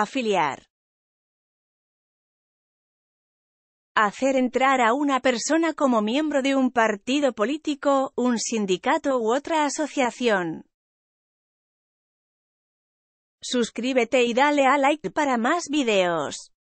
Afiliar. Hacer entrar a una persona como miembro de un partido político, un sindicato u otra asociación. Suscríbete y dale a like para más videos.